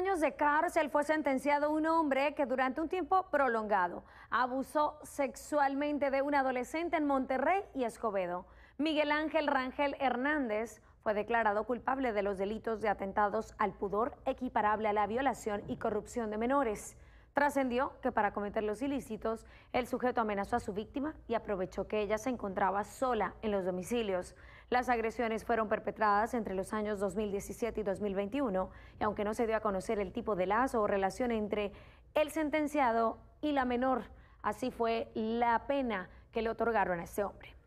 años de cárcel fue sentenciado un hombre que durante un tiempo prolongado abusó sexualmente de un adolescente en Monterrey y Escobedo. Miguel Ángel Rangel Hernández fue declarado culpable de los delitos de atentados al pudor equiparable a la violación y corrupción de menores. Trascendió que para cometer los ilícitos, el sujeto amenazó a su víctima y aprovechó que ella se encontraba sola en los domicilios. Las agresiones fueron perpetradas entre los años 2017 y 2021, y aunque no se dio a conocer el tipo de lazo o relación entre el sentenciado y la menor, así fue la pena que le otorgaron a este hombre.